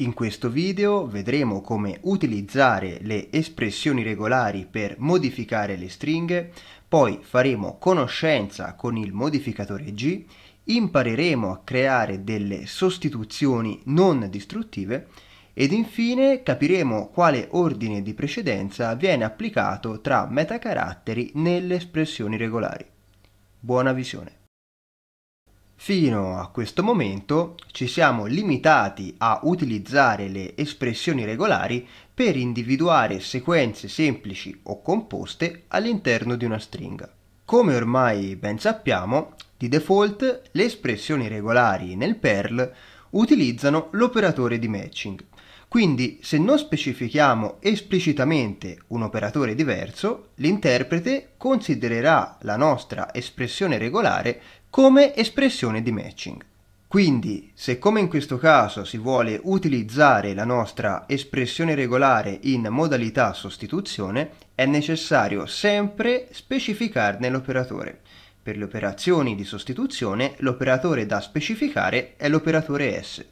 In questo video vedremo come utilizzare le espressioni regolari per modificare le stringhe, poi faremo conoscenza con il modificatore G, impareremo a creare delle sostituzioni non distruttive ed infine capiremo quale ordine di precedenza viene applicato tra metacaratteri nelle espressioni regolari. Buona visione! Fino a questo momento ci siamo limitati a utilizzare le espressioni regolari per individuare sequenze semplici o composte all'interno di una stringa. Come ormai ben sappiamo, di default le espressioni regolari nel Perl utilizzano l'operatore di matching. Quindi se non specifichiamo esplicitamente un operatore diverso, l'interprete considererà la nostra espressione regolare come espressione di matching. Quindi, se come in questo caso si vuole utilizzare la nostra espressione regolare in modalità sostituzione, è necessario sempre specificarne l'operatore. Per le operazioni di sostituzione, l'operatore da specificare è l'operatore S.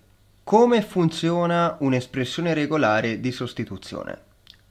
Come funziona un'espressione regolare di sostituzione?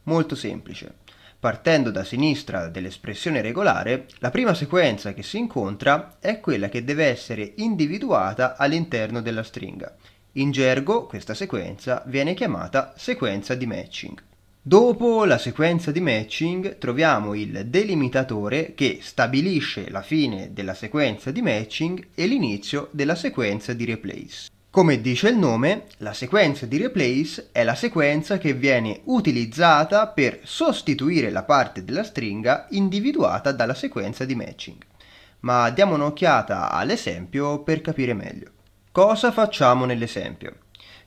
Molto semplice. Partendo da sinistra dell'espressione regolare, la prima sequenza che si incontra è quella che deve essere individuata all'interno della stringa. In gergo questa sequenza viene chiamata sequenza di matching. Dopo la sequenza di matching troviamo il delimitatore che stabilisce la fine della sequenza di matching e l'inizio della sequenza di replace. Come dice il nome, la sequenza di replace è la sequenza che viene utilizzata per sostituire la parte della stringa individuata dalla sequenza di matching. Ma diamo un'occhiata all'esempio per capire meglio. Cosa facciamo nell'esempio?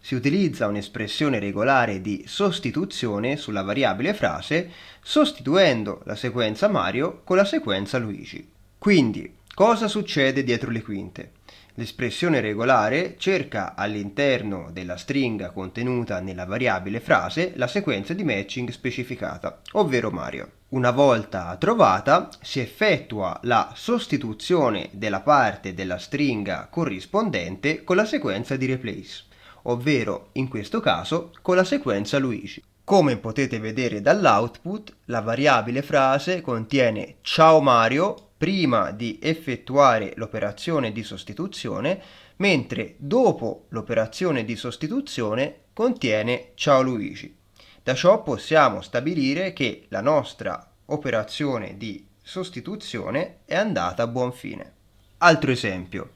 Si utilizza un'espressione regolare di sostituzione sulla variabile frase sostituendo la sequenza Mario con la sequenza Luigi. Quindi, cosa succede dietro le quinte? L'espressione regolare cerca all'interno della stringa contenuta nella variabile frase la sequenza di matching specificata, ovvero Mario. Una volta trovata si effettua la sostituzione della parte della stringa corrispondente con la sequenza di replace, ovvero in questo caso con la sequenza Luigi. Come potete vedere dall'output, la variabile frase contiene ciao Mario prima di effettuare l'operazione di sostituzione, mentre dopo l'operazione di sostituzione contiene ciao Luigi. Da ciò possiamo stabilire che la nostra operazione di sostituzione è andata a buon fine. Altro esempio,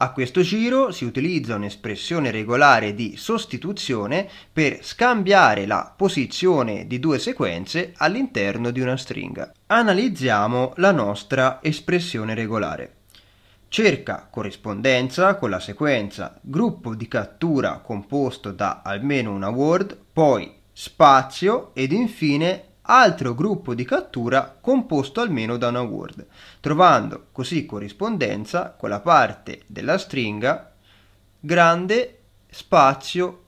a questo giro si utilizza un'espressione regolare di sostituzione per scambiare la posizione di due sequenze all'interno di una stringa. Analizziamo la nostra espressione regolare. Cerca corrispondenza con la sequenza gruppo di cattura composto da almeno una word, poi spazio ed infine altro gruppo di cattura composto almeno da una word, trovando così corrispondenza con la parte della stringa grande spazio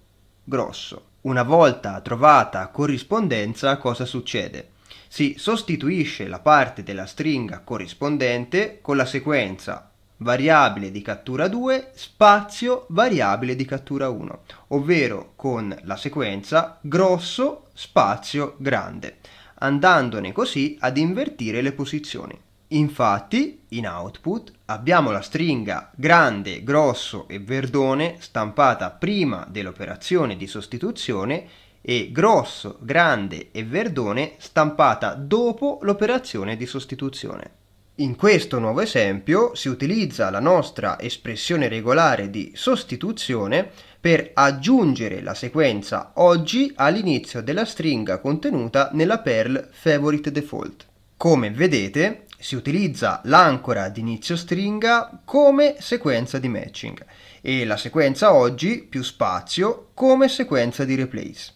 grosso. Una volta trovata corrispondenza cosa succede? Si sostituisce la parte della stringa corrispondente con la sequenza variabile di cattura 2 spazio variabile di cattura 1, ovvero con la sequenza grosso spazio grande, andandone così ad invertire le posizioni. Infatti, in output abbiamo la stringa grande, grosso e verdone stampata prima dell'operazione di sostituzione e grosso, grande e verdone stampata dopo l'operazione di sostituzione. In questo nuovo esempio si utilizza la nostra espressione regolare di sostituzione per aggiungere la sequenza oggi all'inizio della stringa contenuta nella perl favorite default. Come vedete si utilizza l'ancora d'inizio stringa come sequenza di matching e la sequenza oggi più spazio come sequenza di replace.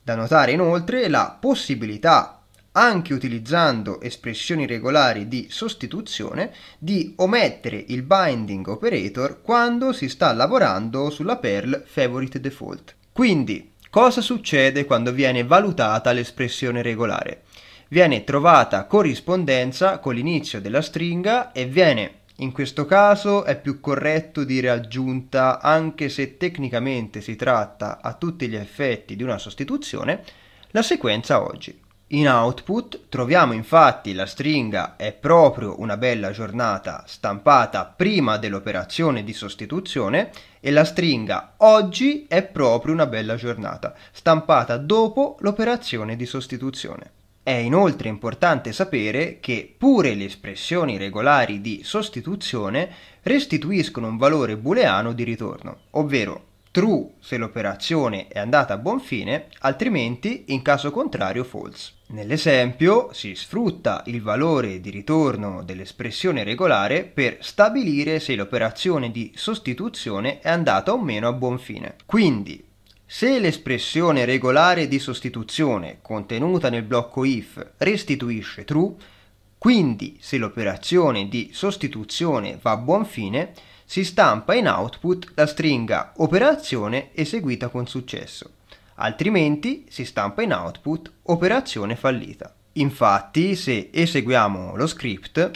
Da notare inoltre la possibilità anche utilizzando espressioni regolari di sostituzione, di omettere il binding operator quando si sta lavorando sulla Perl favorite default. Quindi, cosa succede quando viene valutata l'espressione regolare? Viene trovata corrispondenza con l'inizio della stringa e viene in questo caso è più corretto dire aggiunta, anche se tecnicamente si tratta a tutti gli effetti di una sostituzione, la sequenza oggi. In output troviamo infatti la stringa è proprio una bella giornata stampata prima dell'operazione di sostituzione e la stringa oggi è proprio una bella giornata stampata dopo l'operazione di sostituzione. È inoltre importante sapere che pure le espressioni regolari di sostituzione restituiscono un valore booleano di ritorno, ovvero true se l'operazione è andata a buon fine, altrimenti in caso contrario false. Nell'esempio si sfrutta il valore di ritorno dell'espressione regolare per stabilire se l'operazione di sostituzione è andata o meno a buon fine. Quindi, se l'espressione regolare di sostituzione contenuta nel blocco if restituisce true, quindi se l'operazione di sostituzione va a buon fine, si stampa in output la stringa operazione eseguita con successo, altrimenti si stampa in output operazione fallita. Infatti, se eseguiamo lo script,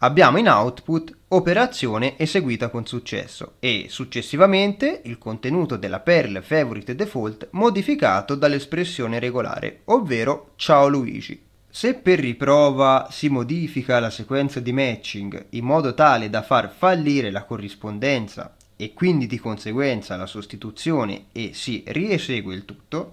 abbiamo in output operazione eseguita con successo e successivamente il contenuto della perl favorite default modificato dall'espressione regolare, ovvero ciao Luigi. Se per riprova si modifica la sequenza di matching in modo tale da far fallire la corrispondenza e quindi di conseguenza la sostituzione e si riesegue il tutto,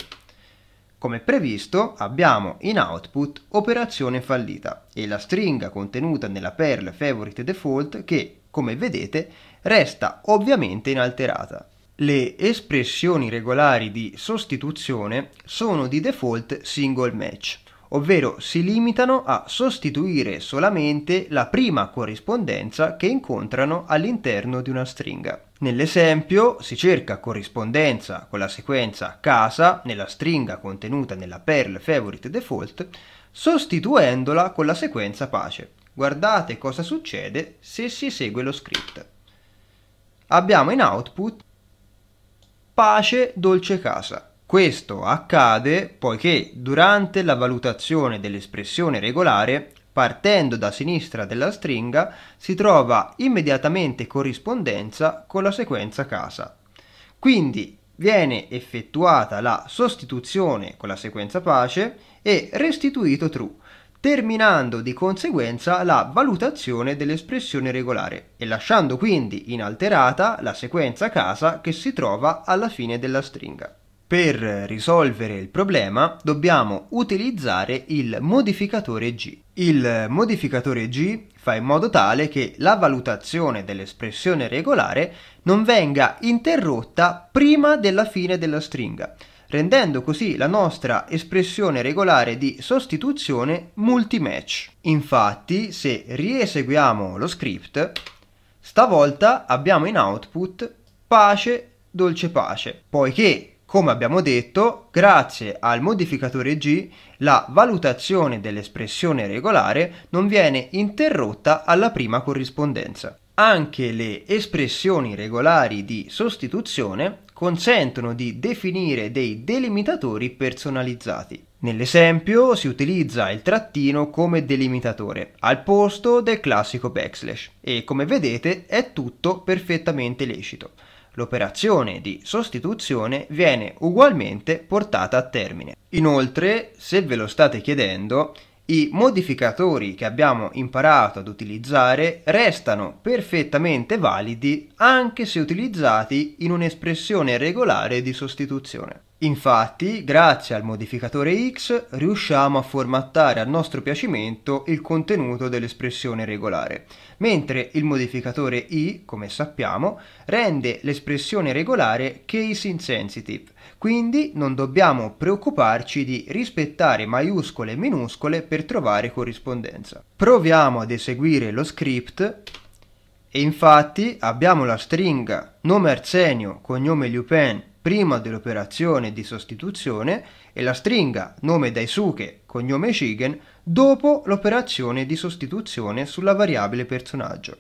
come previsto abbiamo in output operazione fallita e la stringa contenuta nella perl favorite default che, come vedete, resta ovviamente inalterata. Le espressioni regolari di sostituzione sono di default single match ovvero si limitano a sostituire solamente la prima corrispondenza che incontrano all'interno di una stringa. Nell'esempio si cerca corrispondenza con la sequenza casa nella stringa contenuta nella perl favorite default sostituendola con la sequenza pace. Guardate cosa succede se si segue lo script. Abbiamo in output pace dolce casa questo accade poiché durante la valutazione dell'espressione regolare, partendo da sinistra della stringa, si trova immediatamente corrispondenza con la sequenza casa. Quindi viene effettuata la sostituzione con la sequenza pace e restituito true, terminando di conseguenza la valutazione dell'espressione regolare e lasciando quindi inalterata la sequenza casa che si trova alla fine della stringa. Per risolvere il problema dobbiamo utilizzare il modificatore g. Il modificatore g fa in modo tale che la valutazione dell'espressione regolare non venga interrotta prima della fine della stringa, rendendo così la nostra espressione regolare di sostituzione multimatch. Infatti, se rieseguiamo lo script, stavolta abbiamo in output pace dolce pace, poiché come abbiamo detto, grazie al modificatore g, la valutazione dell'espressione regolare non viene interrotta alla prima corrispondenza. Anche le espressioni regolari di sostituzione consentono di definire dei delimitatori personalizzati. Nell'esempio si utilizza il trattino come delimitatore al posto del classico backslash e come vedete è tutto perfettamente lecito. L'operazione di sostituzione viene ugualmente portata a termine. Inoltre, se ve lo state chiedendo, i modificatori che abbiamo imparato ad utilizzare restano perfettamente validi anche se utilizzati in un'espressione regolare di sostituzione. Infatti, grazie al modificatore x, riusciamo a formattare a nostro piacimento il contenuto dell'espressione regolare, mentre il modificatore i, come sappiamo, rende l'espressione regolare case insensitive, quindi non dobbiamo preoccuparci di rispettare maiuscole e minuscole per trovare corrispondenza. Proviamo ad eseguire lo script e infatti abbiamo la stringa nome Arsenio, cognome Lupin prima dell'operazione di sostituzione e la stringa nome Daisuke, cognome Shigen, dopo l'operazione di sostituzione sulla variabile personaggio.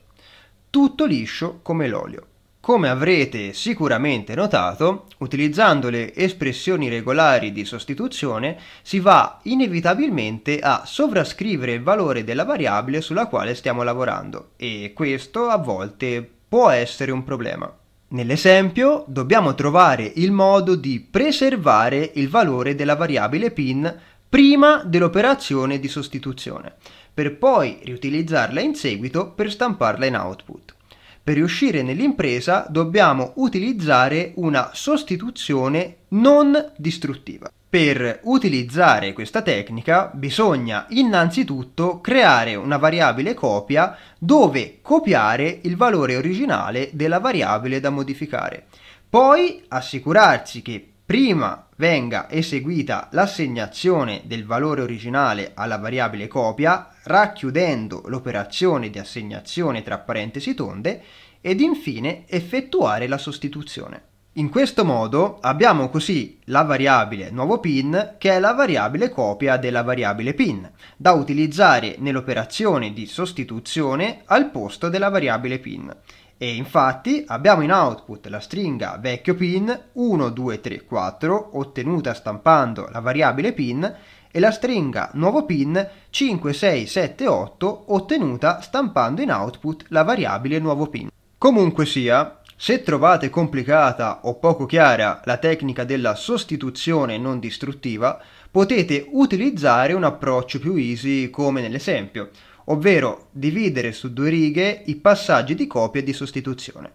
Tutto liscio come l'olio. Come avrete sicuramente notato, utilizzando le espressioni regolari di sostituzione si va inevitabilmente a sovrascrivere il valore della variabile sulla quale stiamo lavorando e questo a volte può essere un problema. Nell'esempio dobbiamo trovare il modo di preservare il valore della variabile pin prima dell'operazione di sostituzione, per poi riutilizzarla in seguito per stamparla in output. Per riuscire nell'impresa dobbiamo utilizzare una sostituzione non distruttiva. Per utilizzare questa tecnica bisogna innanzitutto creare una variabile copia dove copiare il valore originale della variabile da modificare. Poi assicurarsi che prima venga eseguita l'assegnazione del valore originale alla variabile copia, racchiudendo l'operazione di assegnazione tra parentesi tonde, ed infine effettuare la sostituzione. In questo modo abbiamo così la variabile nuovo pin che è la variabile copia della variabile pin da utilizzare nell'operazione di sostituzione al posto della variabile pin e infatti abbiamo in output la stringa vecchio pin 1234 ottenuta stampando la variabile pin e la stringa nuovo pin 5678 ottenuta stampando in output la variabile nuovo pin. Comunque sia, se trovate complicata o poco chiara la tecnica della sostituzione non distruttiva, potete utilizzare un approccio più easy come nell'esempio, ovvero dividere su due righe i passaggi di copia e di sostituzione.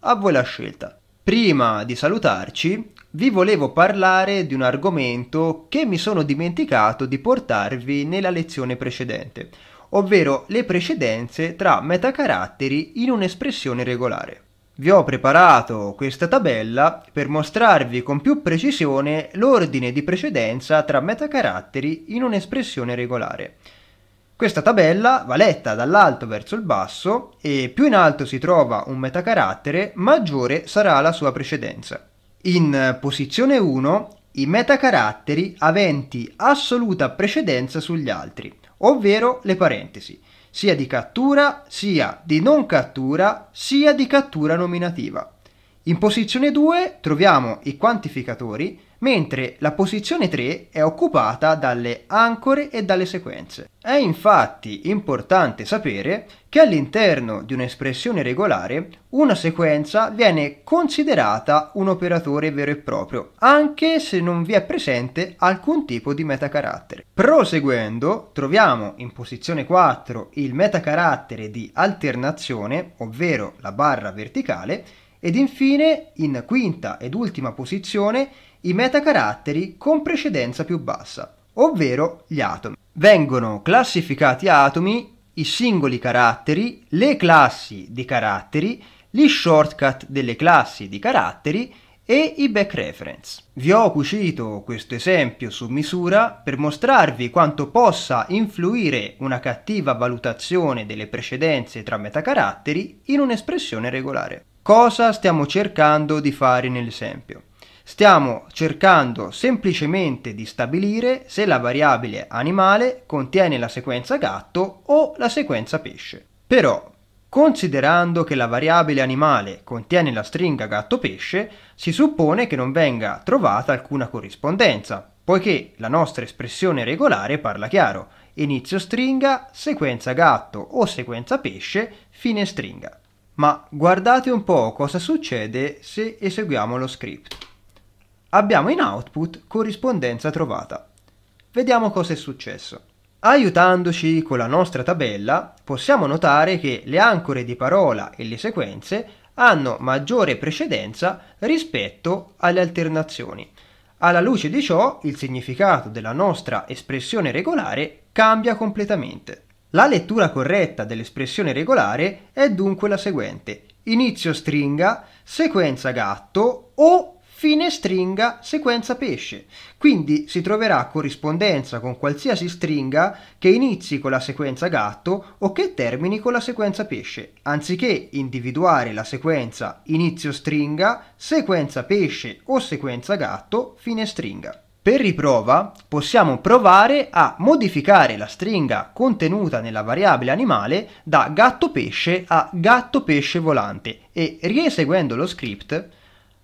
A voi la scelta. Prima di salutarci, vi volevo parlare di un argomento che mi sono dimenticato di portarvi nella lezione precedente, ovvero le precedenze tra metacaratteri in un'espressione regolare vi ho preparato questa tabella per mostrarvi con più precisione l'ordine di precedenza tra metacaratteri in un'espressione regolare. Questa tabella va letta dall'alto verso il basso e più in alto si trova un metacarattere maggiore sarà la sua precedenza. In posizione 1 i metacaratteri aventi assoluta precedenza sugli altri, ovvero le parentesi sia di cattura, sia di non cattura, sia di cattura nominativa. In posizione 2 troviamo i quantificatori mentre la posizione 3 è occupata dalle ancore e dalle sequenze. È infatti importante sapere che all'interno di un'espressione regolare una sequenza viene considerata un operatore vero e proprio, anche se non vi è presente alcun tipo di metacarattere. Proseguendo, troviamo in posizione 4 il metacarattere di alternazione, ovvero la barra verticale, ed infine, in quinta ed ultima posizione, i metacaratteri con precedenza più bassa, ovvero gli atomi. Vengono classificati atomi i singoli caratteri, le classi di caratteri, gli shortcut delle classi di caratteri e i back reference. Vi ho cucito questo esempio su misura per mostrarvi quanto possa influire una cattiva valutazione delle precedenze tra metacaratteri in un'espressione regolare. Cosa stiamo cercando di fare nell'esempio? Stiamo cercando semplicemente di stabilire se la variabile animale contiene la sequenza gatto o la sequenza pesce. Però, considerando che la variabile animale contiene la stringa gatto-pesce, si suppone che non venga trovata alcuna corrispondenza, poiché la nostra espressione regolare parla chiaro, inizio stringa, sequenza gatto o sequenza pesce, fine stringa. Ma guardate un po' cosa succede se eseguiamo lo script abbiamo in output corrispondenza trovata. Vediamo cosa è successo. Aiutandoci con la nostra tabella, possiamo notare che le ancore di parola e le sequenze hanno maggiore precedenza rispetto alle alternazioni. Alla luce di ciò, il significato della nostra espressione regolare cambia completamente. La lettura corretta dell'espressione regolare è dunque la seguente. Inizio stringa, sequenza gatto o fine stringa sequenza pesce. Quindi si troverà corrispondenza con qualsiasi stringa che inizi con la sequenza gatto o che termini con la sequenza pesce. Anziché individuare la sequenza inizio stringa, sequenza pesce o sequenza gatto, fine stringa. Per riprova possiamo provare a modificare la stringa contenuta nella variabile animale da gatto pesce a gatto pesce volante e rieseguendo lo script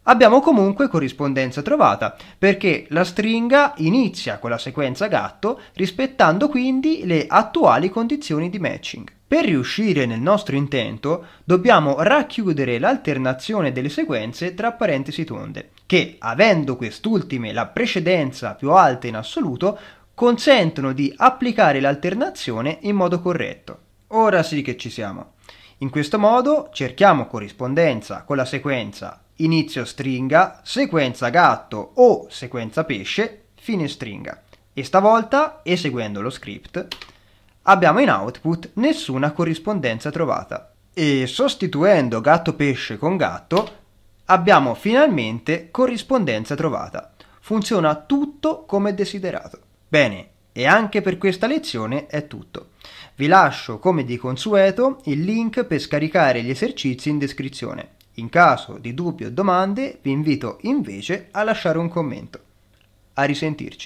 abbiamo comunque corrispondenza trovata, perché la stringa inizia con la sequenza gatto rispettando quindi le attuali condizioni di matching. Per riuscire nel nostro intento dobbiamo racchiudere l'alternazione delle sequenze tra parentesi tonde, che avendo quest'ultime la precedenza più alta in assoluto consentono di applicare l'alternazione in modo corretto. Ora sì che ci siamo. In questo modo cerchiamo corrispondenza con la sequenza inizio stringa, sequenza gatto o sequenza pesce, fine stringa. E stavolta, eseguendo lo script, abbiamo in output nessuna corrispondenza trovata. E sostituendo gatto pesce con gatto, abbiamo finalmente corrispondenza trovata. Funziona tutto come desiderato. Bene, e anche per questa lezione è tutto. Vi lascio, come di consueto, il link per scaricare gli esercizi in descrizione. In caso di dubbi o domande vi invito invece a lasciare un commento. A risentirci.